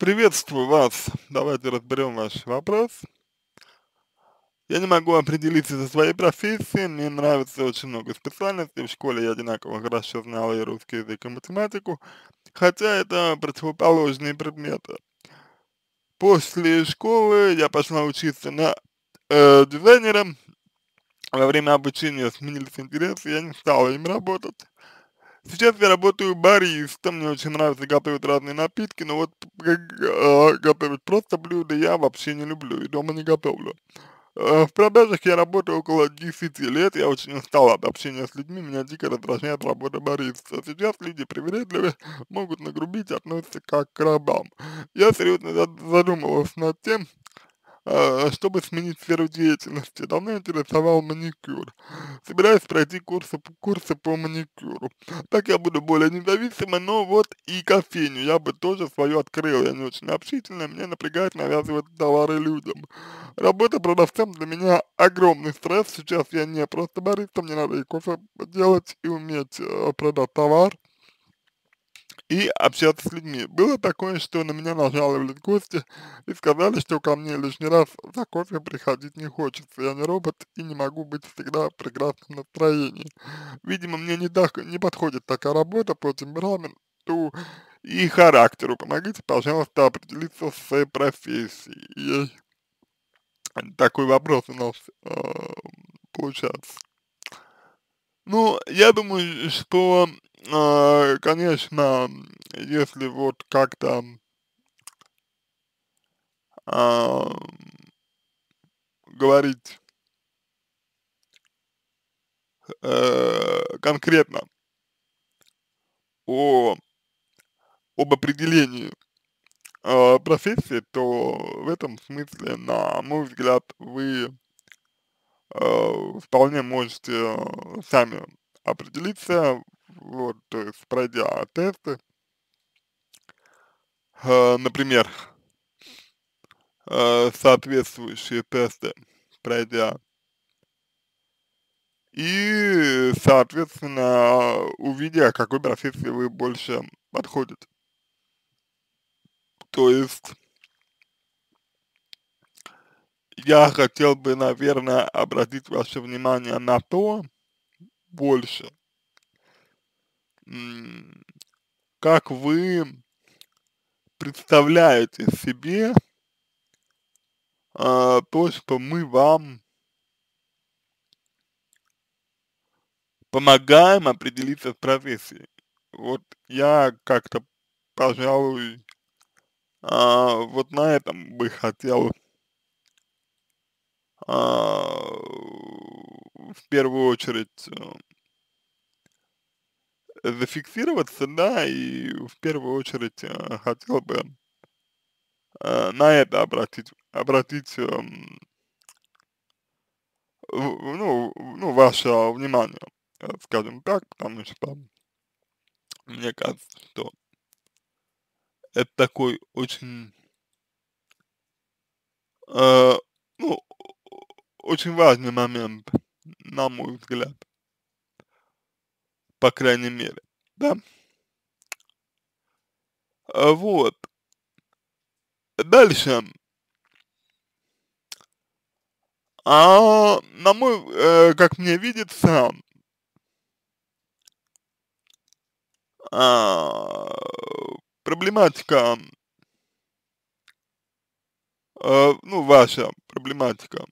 Приветствую вас. Давайте разберем ваш вопрос. Я не могу определиться со своей профессией, мне нравится очень много специальностей, в школе я одинаково хорошо знала и русский язык, и математику, хотя это противоположные предметы. После школы я пошла учиться на э, дизайнера, во время обучения сменились интересы, я не стала им работать, Сейчас я работаю баристом, мне очень нравится готовить разные напитки, но вот э, готовить просто блюда я вообще не люблю и дома не готовлю. Э, в продажах я работаю около 10 лет, я очень устал от общения с людьми, меня дико раздражает работа бариста. Сейчас люди привередливые, могут нагрубить, относятся как к рабам. Я серьезно задумывался над тем, а, чтобы сменить сферу деятельности. Давно интересовал маникюр. Собираюсь пройти курсы, курсы по маникюру. Так я буду более независима, но вот и кофейню я бы тоже свою открыл. Я не очень общительная, меня напрягает навязывать товары людям. Работа продавцом для меня огромный стресс. Сейчас я не просто бариста, мне надо и кофе делать, и уметь э, продать товар и общаться с людьми. Было такое, что на меня нажаловали гости и сказали, что ко мне лишний раз за кофе приходить не хочется. Я не робот и не могу быть всегда в прекрасном настроении. Видимо, мне не, так, не подходит такая работа по темпераменту и характеру. Помогите, пожалуйста, определиться с своей профессией. Такой вопрос у нас э, получается. Ну, я думаю, что а, конечно, если вот как-то а, говорить э, конкретно о, об определении э, профессии, то в этом смысле, на мой взгляд, вы э, вполне можете сами определиться, вот, то э, есть пройдя тесты, э, например, э, соответствующие тесты, пройдя, и, соответственно, увидя, какой профессии вы больше подходите. То есть, я хотел бы, наверное, обратить ваше внимание на то, больше, как вы представляете себе э, то, что мы вам помогаем определиться с профессией. Вот я как-то, пожалуй, а, вот на этом бы хотел а, в первую очередь э, зафиксироваться, да, и в первую очередь э, хотел бы э, на это обратить, обратить эм, ну, ну, ваше внимание, э, скажем так, потому что мне кажется, что это такой очень, э, ну, очень важный момент, на мой взгляд по крайней мере, да. А вот. Дальше. А, на мой, э, как мне видится, а, проблематика, э, ну, ваша проблематика,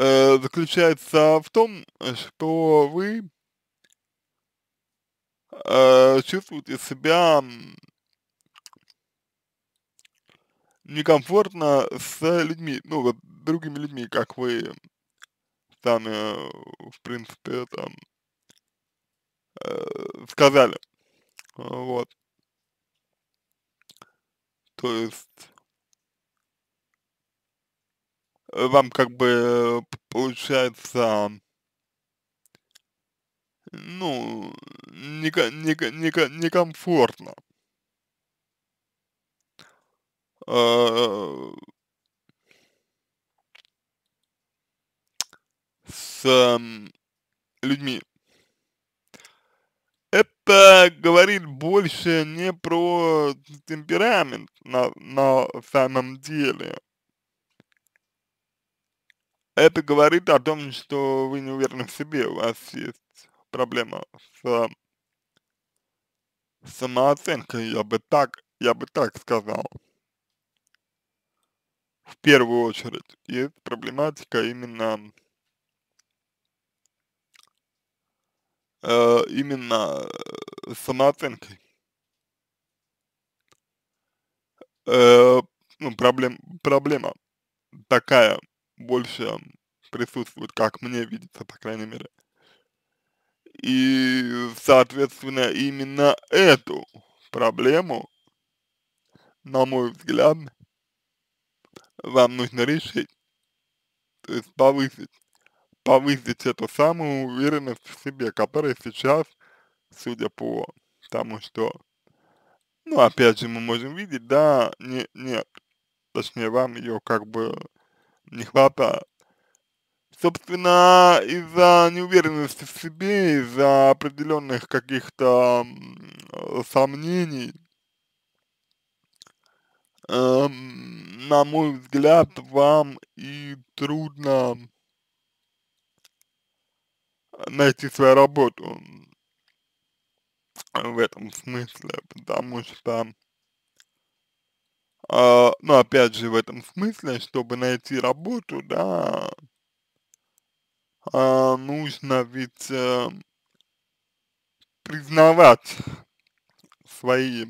Э, заключается в том, что вы э, чувствуете себя некомфортно с людьми, ну, вот, другими людьми, как вы сами, э, в принципе, там, сказали, вот. То есть, Э, вам как бы э, получается, ну, неко неко неко некомфортно. А, с эм, людьми. Это говорит больше не про темперамент на, на самом деле, это говорит о том, что вы не уверены в себе, у вас есть проблема с самооценкой, я бы так, я бы так сказал. В первую очередь есть проблематика именно э, именно э, самооценкой. Э, ну, проблем, проблема такая, больше присутствует, как мне видится, по крайней мере. И, соответственно, именно эту проблему, на мой взгляд, вам нужно решить. То есть повысить, повысить эту самую уверенность в себе, которая сейчас, судя по тому, что, ну, опять же, мы можем видеть, да, не, нет, точнее, вам ее как бы не хватает. Собственно, из-за неуверенности в себе, из-за определенных каких-то сомнений, эм, на мой взгляд, вам и трудно найти свою работу в этом смысле, потому что э, ну, опять же, в этом смысле, чтобы найти работу, да, э, нужно ведь э, признавать свои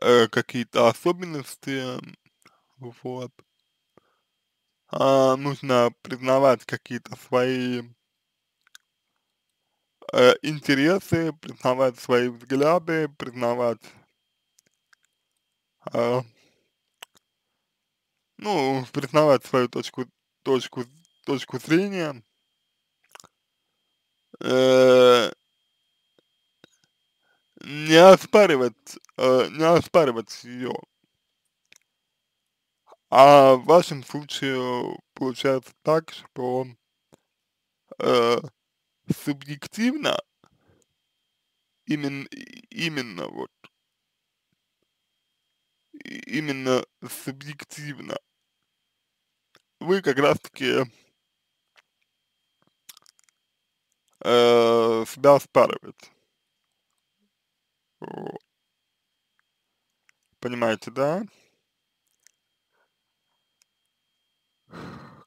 э, какие-то особенности, вот. А, нужно признавать какие-то свои э, интересы, признавать свои взгляды, признавать э, ну, признавать свою точку, точку, точку зрения, э, не оспаривать, э, не оспаривать ее. А в вашем случае получается так, что э, субъективно именно, именно вот именно субъективно, вы как раз-таки э, себя оспариваете. Понимаете, да?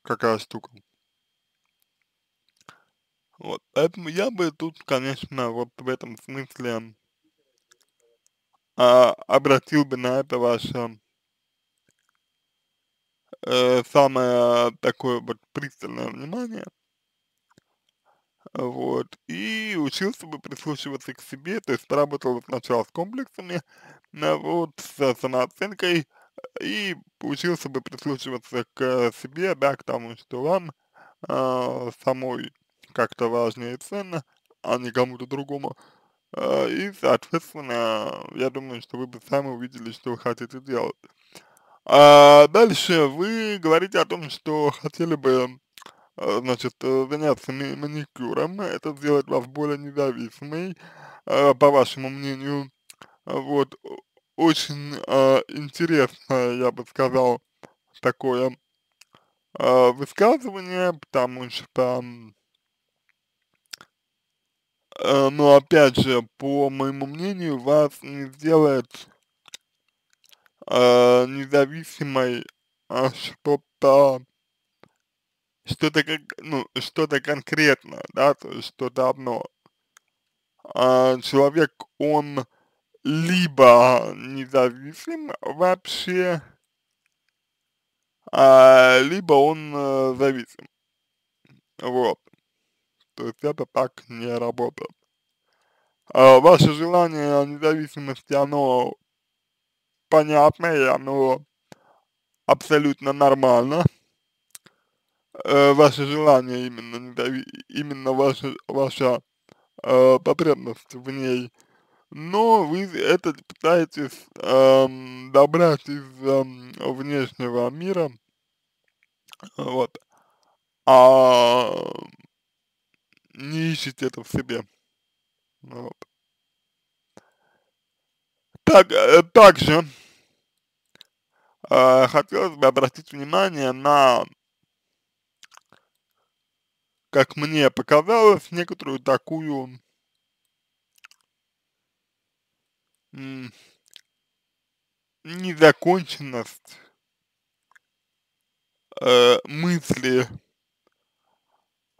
Какая штука. Вот, поэтому я бы тут, конечно, вот в этом смысле а, обратил бы на это ваше э, самое такое вот пристальное внимание, вот, и учился бы прислушиваться к себе, то есть поработал бы сначала с комплексами, вот, с самооценкой, и учился бы прислушиваться к себе, да, к тому, что вам э, самой как-то важнее и ценно, а не кому-то другому. А, и, соответственно, я думаю, что вы бы сами увидели, что вы хотите делать. А дальше вы говорите о том, что хотели бы, э, значит, э, заняться маникюром, это сделать вас более независимой, э, по вашему мнению. Вот, очень интересное, я бы сказал, такое высказывание, потому что Э, но опять же, по моему мнению, вас не сделает э, независимой э, что-то что-то как, ну, что-то конкретно, да, то есть что-то одно. А человек, он либо независим вообще, а, либо он э, зависим. Вот. То есть это так не работает. А ваше желание независимости, оно понятное, оно абсолютно нормально. Э, ваше желание именно, именно ваше, ваша э, потребность в ней. Но вы это пытаетесь э, добрать из э, внешнего мира. Вот. А не ищите это в себе. Вот. Так, э, также э, хотелось бы обратить внимание на, как мне показалось, некоторую такую незаконченность э, мысли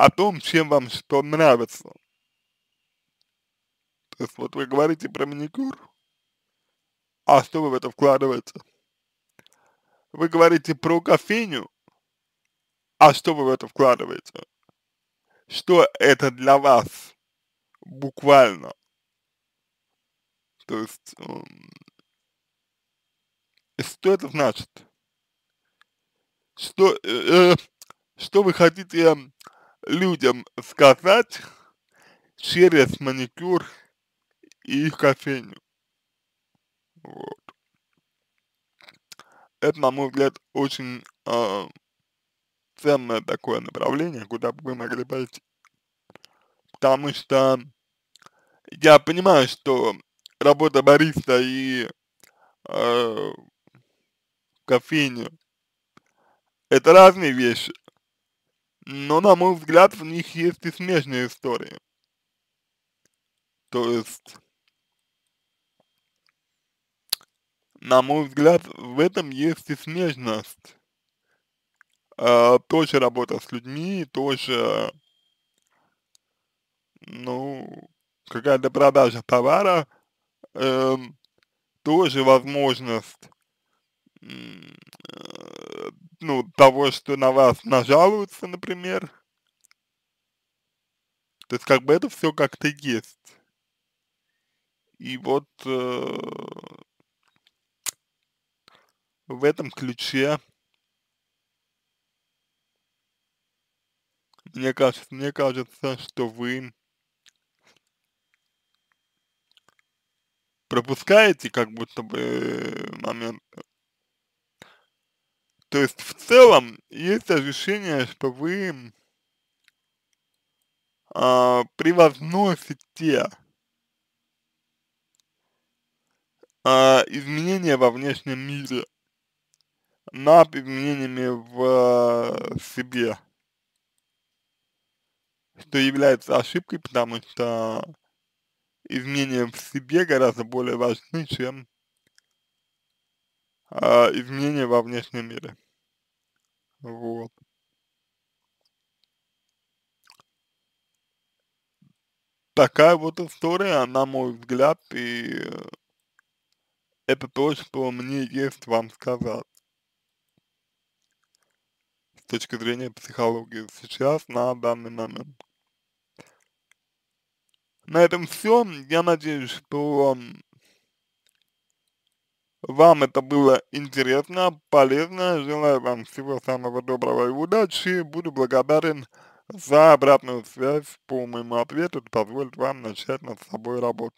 о том, чем вам что нравится. То есть вот вы говорите про маникюр, а что вы в это вкладываете? Вы говорите про кофейню, а что вы в это вкладываете? Что это для вас буквально? То есть, эм, что это значит? Что, э, э что вы хотите эм, людям сказать через маникюр и кофейню. Вот. Это, на мой взгляд, очень э, ценное такое направление, куда бы вы могли пойти. Потому что я понимаю, что работа бариста и э, а, кофейни это разные вещи, но, на мой взгляд, в них есть и смежные истории. То есть, на мой взгляд, в этом есть и смежность. Э, а, тоже работа с людьми, тоже, ну, какая-то продажа товара, э, тоже возможность э, ну, того, что на вас нажалуются, например. То есть как бы это все как-то есть. И вот э, в этом ключе, мне кажется, мне кажется, что вы пропускаете как будто бы э, момент э, то есть в целом есть ощущение, что вы э, превозносите э, изменения во внешнем мире над изменениями в э, себе, что является ошибкой, потому что изменения в себе гораздо более важны, чем э, изменения во внешнем мире. Вот. Такая вот история, на мой взгляд, и э, это то, что мне есть вам сказать. С точки зрения психологии сейчас, на данный момент. На этом все. Я надеюсь, что вам это было интересно, полезно. Желаю вам всего самого доброго и удачи. Буду благодарен за обратную связь по моему ответу. Это позволит вам начать над собой работу.